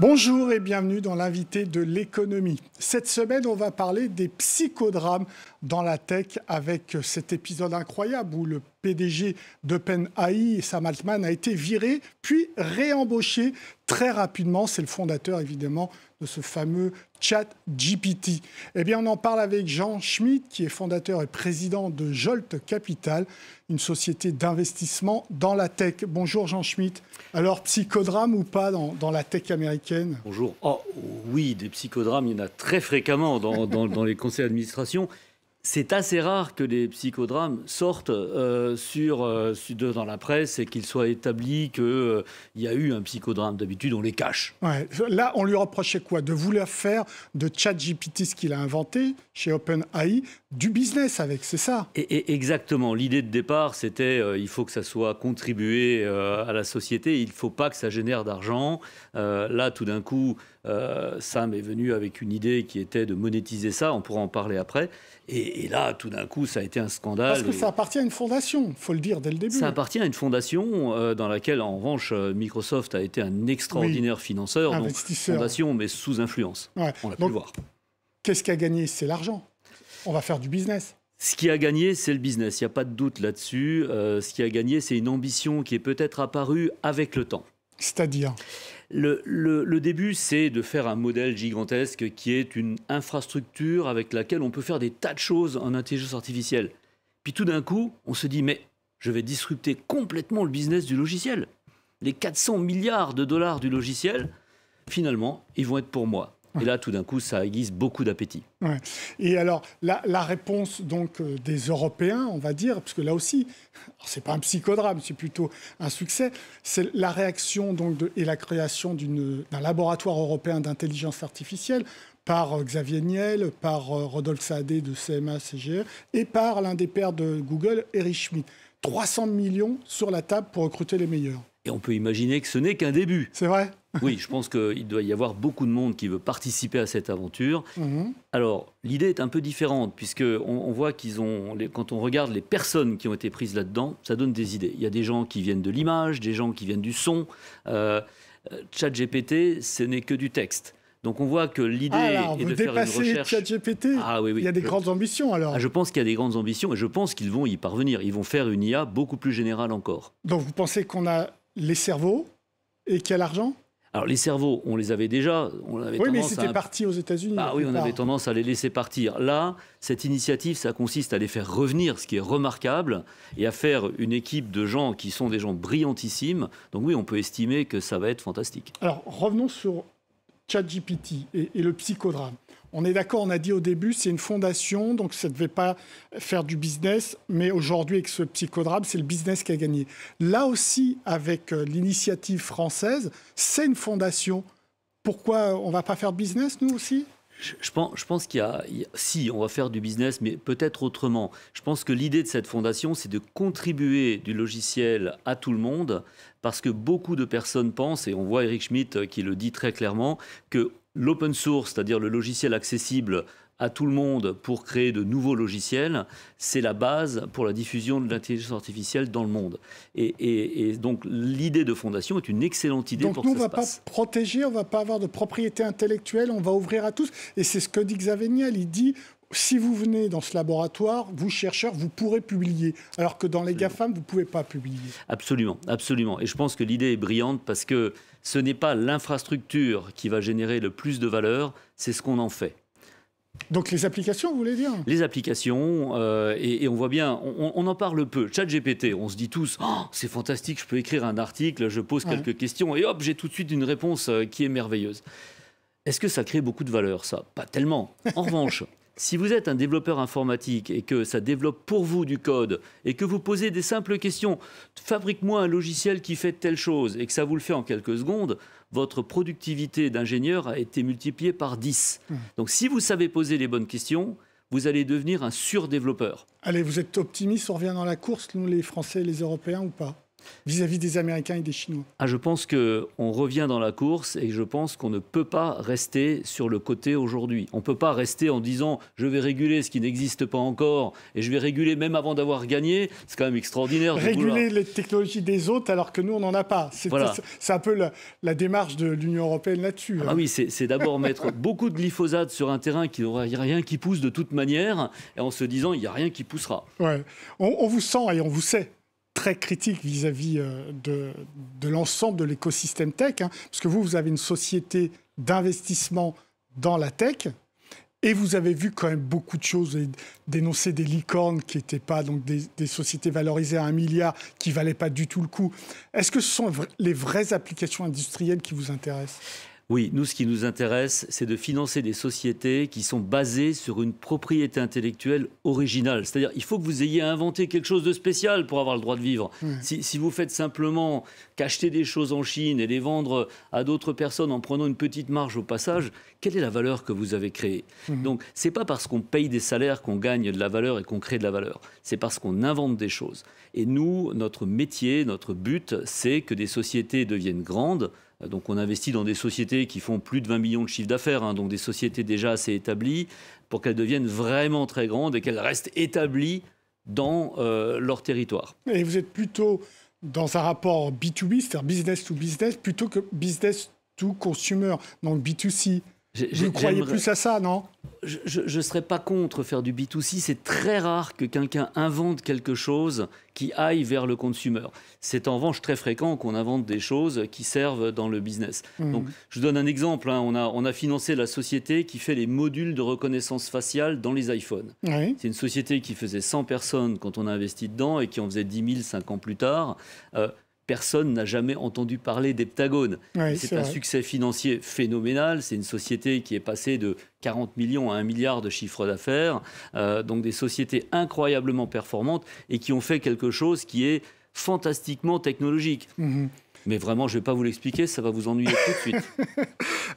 Bonjour et bienvenue dans l'invité de l'économie. Cette semaine, on va parler des psychodrames dans la tech avec cet épisode incroyable où le PDG de et Sam Altman a été viré puis réembauché très rapidement. C'est le fondateur évidemment de ce fameux chat GPT. Eh bien, on en parle avec Jean Schmitt, qui est fondateur et président de Jolt Capital, une société d'investissement dans la tech. Bonjour Jean Schmitt. Alors, psychodrame ou pas dans, la tech américaine Bonjour. Oh, oui, des psychodrames, il y en a très fréquemment dans les conseils d'administration c'est assez rare que des psychodrames sortent euh, euh, dans la presse et qu'il soit établi qu'il il euh, y a eu un psychodrame. D'habitude, on les cache. Là, on lui reprochait quoi De vouloir faire de ChatGPT ce qu'il a inventé chez OpenAI, du business avec, c'est ça et, Exactement. L'idée de départ, c'était euh, il faut que ça soit contribué euh, à la société, il ne faut pas que ça génère d'argent. Euh, là, tout d'un coup, Sam est venu avec une idée qui était de monétiser ça, on pourra en parler après. Et, là, tout d'un coup, ça a été un scandale. Parce que ça appartient à une fondation, faut le dire dès le début. Ça appartient à une fondation dans laquelle, en revanche, Microsoft a été un extraordinaire financeur, donc fondation, mais sous influence. Ouais. On l'a pu le voir. Qu'est-ce a gagné C'est l'argent. On va faire du business. Ce qui a gagné, c'est le business, il n'y a pas de doute là-dessus. Euh, ce qui a gagné, c'est une ambition qui est peut-être apparue avec le temps. C'est-à-dire le, le, début, c'est de faire un modèle gigantesque qui est une infrastructure avec laquelle on peut faire des tas de choses en intelligence artificielle. Puis tout d'un coup, on se dit, mais je vais disrupter complètement le business du logiciel. Les 400 milliards de dollars du logiciel, finalement, ils vont être pour moi. Et là, tout d'un coup, ça aiguise beaucoup d'appétit. Ouais. Et alors, la, réponse donc euh, des Européens, on va dire, parce que là aussi, ce n'est pas un psychodrame, c'est plutôt un succès. C'est la réaction donc et la création d'un laboratoire européen d'intelligence artificielle par euh, Xavier Niel, par euh, Rodolphe Saadé de CMA CGE et par l'un des pères de Google, Eric Schmidt. 300 millions sur la table pour recruter les meilleurs on peut imaginer que ce n'est qu'un début. C'est vrai Oui, je pense qu'il doit y avoir beaucoup de monde qui veut participer à cette aventure. Mhm. Alors, l'idée est un peu différente, puisque on voit qu'ils ont, quand on regarde les personnes qui ont été prises là-dedans, ça donne des idées. Il y a des gens qui viennent de l'image, des gens qui viennent du son. Euh, euh Chat ce n'est que du texte. Donc on voit que l'idée ah, est de faire une recherche. Ah oui, oui. Il y a des grandes ambitions alors. Ah, je pense qu'il y a des grandes ambitions et je pense qu'ils vont y parvenir. Ils vont faire une IA beaucoup plus générale encore. Donc vous pensez qu'on a les cerveaux et quel argent alors les cerveaux, on les avait déjà. On avait oui, mais c'était parti aux États-Unis. Ah oui, on avait tendance à les laisser partir. Là, cette initiative, ça consiste à les faire revenir, ce qui est remarquable, et à faire une équipe de gens qui sont des gens brillantissimes. Donc oui, on peut estimer que ça va être fantastique. Alors revenons sur ChatGPT et, le psychodrame. On est d'accord, on a dit au début, c'est une fondation, donc ça ne devait pas faire du business, mais aujourd'hui, avec ce psychodrame, c'est le business qui a gagné. Là aussi, avec euh, l'initiative française, c'est une fondation. Pourquoi on ne va pas faire business, nous aussi je, pense, qu'il y, a, y a, si on va faire du business, mais peut-être autrement. Je pense que l'idée de cette fondation, c'est de contribuer du logiciel à tout le monde, parce que beaucoup de personnes pensent, et on voit Eric Schmidt euh, qui le dit très clairement, que l'open source, c'est-à-dire le logiciel accessible à tout le monde pour créer de nouveaux logiciels, c'est la base pour la diffusion de l'intelligence artificielle dans le monde. Et, donc l'idée de fondation est une excellente idée donc pour nous, que ça on ne va pas protéger, on ne va pas avoir de propriété intellectuelle, on va ouvrir à tous. Et c'est ce que dit Xavier Niel, il dit si vous venez dans ce laboratoire, vous chercheurs, vous pourrez publier, alors que dans les GAFAM, vous ne pouvez pas publier. Absolument, absolument. Et je pense que l'idée est brillante parce que ce n'est pas l'infrastructure qui va générer le plus de valeur, c'est ce qu'on en fait. Donc les applications, vous voulez dire Les applications, euh, et, on voit bien, on, en parle peu. ChatGPT, on se dit tous, oh, c'est fantastique, je peux écrire un article, je pose quelques questions, et hop, j'ai tout de suite une réponse euh, qui est merveilleuse. Est-ce que ça crée beaucoup de valeur, ça Pas tellement. En revanche, si vous êtes un développeur informatique et que ça développe pour vous du code et que vous posez des simples questions, fabrique-moi un logiciel qui fait telle chose et que ça vous le fait en quelques secondes, votre productivité d'ingénieur a été multipliée par 10. Hmm. Donc si vous savez poser les bonnes questions, vous allez devenir un surdéveloppeur. Allez, vous êtes optimiste, on revient dans la course, nous les Français et les Européens ou pas vis-à-vis des Américains et des Chinois. Ah, je pense qu'on revient dans la course et je pense qu'on ne peut pas rester sur le côté aujourd'hui. On ne peut pas rester en disant je vais réguler ce qui n'existe pas encore et je vais réguler même avant d'avoir gagné. C'est quand même extraordinaire. réguler les technologies des autres alors que nous, on n'en a pas. C'est un peu la, démarche de l'Union européenne là-dessus. Hein. Ah, oui, c'est d'abord mettre beaucoup de glyphosate sur un terrain qui n'aura rien qui pousse de toute manière et en se disant il n'y a rien qui poussera. Ouais. on vous sent et on vous sait critique vis-à-vis euh, de, l'ensemble de l'écosystème tech, hein, parce que vous, vous avez une société d'investissement dans la tech, et vous avez vu quand même beaucoup de choses, dénoncer des licornes qui n'étaient pas, donc des, sociétés valorisées à un milliard qui valaient pas du tout le coup. Est-ce que ce sont les vraies applications industrielles qui vous intéressent oui, nous, ce qui nous intéresse, c'est de financer des sociétés qui sont basées sur une propriété intellectuelle originale. C'est-à-dire, il faut que vous ayez inventé quelque chose de spécial pour avoir le droit de vivre. Hmm. Si, vous faites simplement qu'acheter des choses en Chine et les vendre à d'autres personnes en prenant une petite marge au passage, quelle est la valeur que vous avez créée hmm. Donc, Donc, n'est pas parce qu'on paye des salaires qu'on gagne de la valeur et qu'on crée de la valeur. C'est parce qu'on invente des choses. Et nous, notre métier, notre but, c'est que des sociétés deviennent grandes donc on investit dans des sociétés qui font plus de 20 millions de chiffres d'affaires, hein, donc des sociétés déjà assez établies, pour qu'elles deviennent vraiment très grandes et qu'elles restent établies dans euh, leur territoire. Et vous êtes plutôt dans un rapport B2B, c'est-à-dire business to business, plutôt que business to consumer, donc B2C. Vous croyez plus à ça, non Je ne serais pas contre faire du B2C. C'est très rare que quelqu'un invente quelque chose qui aille vers le consumer. C'est en revanche très fréquent qu'on invente des choses qui servent dans le business. Mmh. Donc, je donne un exemple. Hein. On, a, financé la société qui fait les modules de reconnaissance faciale dans les iPhones. C'est une société qui faisait 100 personnes quand on a investi dedans et qui en faisait 10 000 5 ans plus tard. Euh, personne n'a jamais entendu parler d'Heptagone. c'est un succès financier phénoménal. C'est une société qui est passée de 40 millions à un milliard de chiffre d'affaires. Euh, donc des sociétés incroyablement performantes et qui ont fait quelque chose qui est fantastiquement technologique. Mhm. Mais vraiment, je ne vais pas vous l'expliquer, ça va vous ennuyer tout de suite.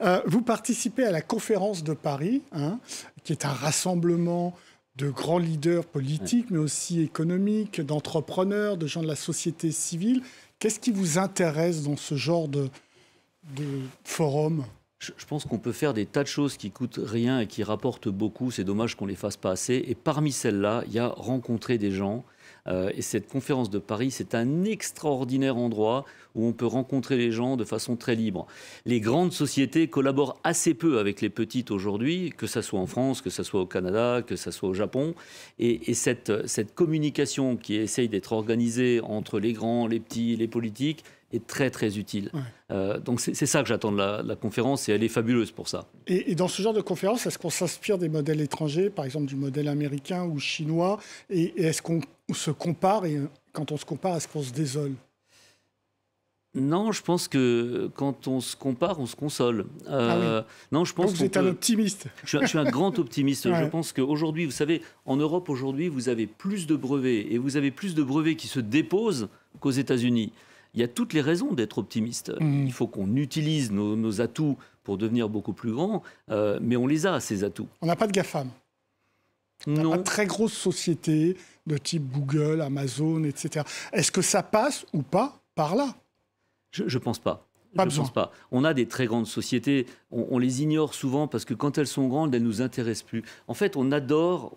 Euh, vous participez à la conférence de Paris, hein, qui est un rassemblement de grands leaders politiques, mais aussi économiques, d'entrepreneurs, de gens de la société civile. Qu'est-ce qui vous intéresse dans ce genre de, forum je pense qu'on peut faire des tas de choses qui coûtent rien et qui rapportent beaucoup. C'est dommage qu'on les fasse pas assez. Et parmi celles-là, il y a rencontrer des gens euh, et cette conférence de Paris, c'est un extraordinaire endroit où on peut rencontrer les gens de façon très libre. Les grandes sociétés collaborent assez peu avec les petites aujourd'hui, que ce soit en France, que ce soit au Canada, que ce soit au Japon. Et, cette, cette communication qui essaye d'être organisée entre les grands, les petits, les politiques, est très très utile. Euh, donc c'est ça que j'attends de la, conférence et elle est fabuleuse pour ça. Et, dans ce genre de conférence, est-ce qu'on s'inspire des modèles étrangers, par exemple du modèle américain ou chinois Et, est-ce qu'on se compare Et quand on se compare, est-ce qu'on se désole non, je pense que quand on se compare, on se console. Ah euh, non, je pense Donc vous êtes un optimiste. Je suis un, grand optimiste. Je pense qu'aujourd'hui, vous savez, en Europe aujourd'hui, vous avez plus de brevets et vous avez plus de brevets qui se déposent qu'aux États-Unis il y a toutes les raisons d'être optimiste. Mm. Il faut qu'on utilise nos, atouts pour devenir beaucoup plus grands, euh, mais on les a, ces atouts. On n'a pas de GAFAM. On a très grosses sociétés de type Google, Amazon, etc. Est-ce que ça passe ou pas par là Je ne pense pas je ne pense pas. On a des très grandes sociétés, on, les ignore souvent parce que quand elles sont grandes, elles nous intéressent plus. En fait, on adore,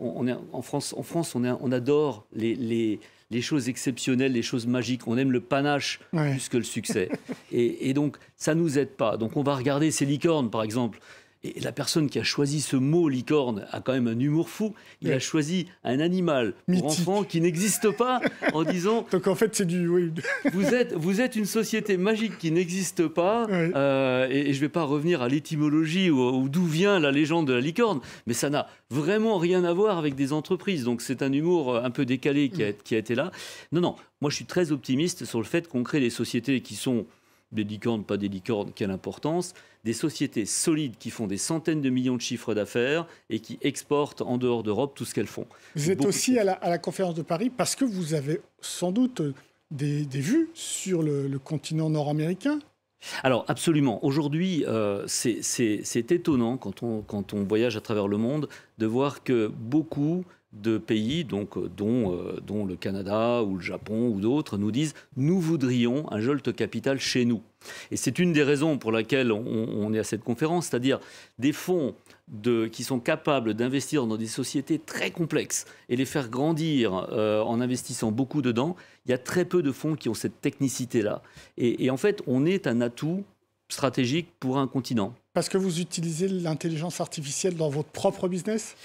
en France, on, adore les, choses exceptionnelles, les choses magiques. On aime le panache plus que le succès. et, et, donc, ça ne nous aide pas. Donc, on va regarder ces licornes, par exemple. Et la personne qui a choisi ce mot licorne a quand même un humour fou. Il a choisi un animal pour enfant qui n'existe pas en disant. Donc en fait, c'est du. vous, êtes, une société magique qui n'existe pas. Euh, et, je ne vais pas revenir à l'étymologie ou, d'où vient la légende de la licorne, mais ça n'a vraiment rien à voir avec des entreprises. Donc c'est un humour euh, un peu décalé qui mm. qui a été là. Non, non, moi je suis très optimiste sur le fait qu'on crée des sociétés qui sont des licornes, pas des licornes, quelle importance, des sociétés solides qui font des centaines de millions de chiffres d'affaires et qui exportent en dehors d'Europe tout ce qu'elles font. Vous êtes aussi à la, conférence de Paris parce que vous avez sans doute euh, des, des vues sur le, continent nord-américain, alors absolument. Aujourd'hui, euh, c'est étonnant quand on, quand on voyage à travers le monde de voir que beaucoup de pays, donc, euh, dont, euh, dont le Canada ou le Japon ou d'autres, nous disent nous voudrions un jolt capital chez nous. Et c'est une des raisons pour laquelle on, est à cette conférence, c'est-à-dire des fonds de, qui sont capables d'investir dans des sociétés très complexes et les faire grandir euh, en investissant beaucoup dedans, il y a très peu de fonds qui ont cette technicité-là. et, en fait, on est un atout stratégique pour un continent. Parce que vous utilisez l'intelligence artificielle dans votre propre business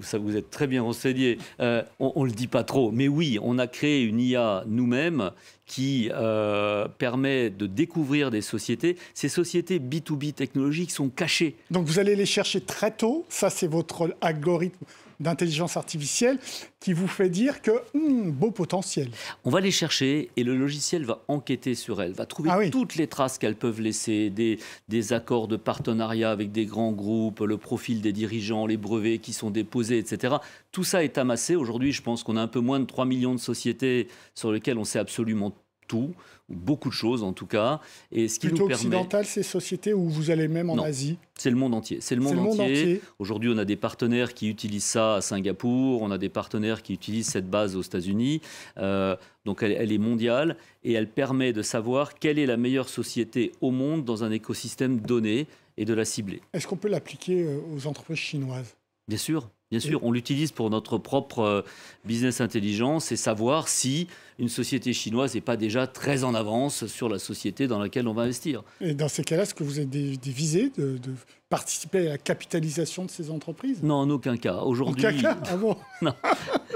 ça vous êtes très bien renseigné. Euh, on ne le dit pas trop, mais oui, on a créé une IA nous-mêmes qui euh, permet de découvrir des sociétés. Ces sociétés B2B technologiques sont cachées. Donc vous allez les chercher très tôt, ça c'est votre algorithme d'intelligence artificielle qui vous fait dire que hmm, beau potentiel. On va les chercher et le logiciel va enquêter sur elles, va trouver ah toutes les traces qu'elles peuvent laisser, des, des, accords de partenariat avec des grands groupes, le profil des dirigeants, les brevets qui sont déposés, etc. Tout ça est amassé. Aujourd'hui, je pense qu'on a un peu moins de 3 millions de sociétés sur lesquelles on sait absolument tout, beaucoup de choses en tout cas. Et ce qui Plutôt nous permet... occidental, ces sociétés où vous allez même en Asie C'est le monde entier. C'est le monde entier. Aujourd'hui, on a des partenaires qui utilisent ça à Singapour, on a des partenaires qui utilisent cette base aux États-Unis. Euh, donc elle, elle, est mondiale et elle permet de savoir quelle est la meilleure société au monde dans un écosystème donné et de la cibler. Est-ce qu'on peut l'appliquer euh, aux entreprises chinoises Bien sûr. Bien sûr, on l'utilise pour notre propre euh, business intelligence et savoir si une société chinoise n'est pas déjà très en avance sur la société dans laquelle on va investir. Et dans ces cas-là, est-ce que vous avez des, visées de, participer à la capitalisation de ces entreprises Non, en aucun cas. Aujourd'hui, en ah aucun cas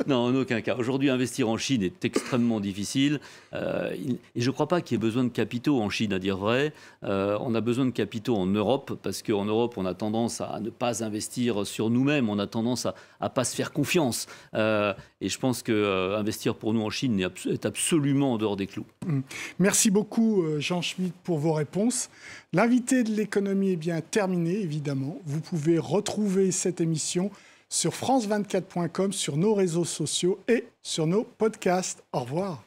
non. en aucun cas. Aujourd'hui, investir en Chine est extrêmement difficile. Euh, et je ne crois pas qu'il y ait besoin de capitaux en Chine, à dire vrai. Euh, on a besoin de capitaux en Europe, parce qu'en Europe, on a tendance à ne pas investir sur nous-mêmes, on a tendance à ne pas se faire confiance. Euh, et je pense que investir pour nous en Chine est, absolument en dehors des clous. Mm. Merci beaucoup, Jean Schmitt, pour vos réponses. L'invité de l'économie est bien terminé évidemment. Vous pouvez retrouver cette émission sur france24.com, sur nos réseaux sociaux et sur nos podcasts. Au revoir.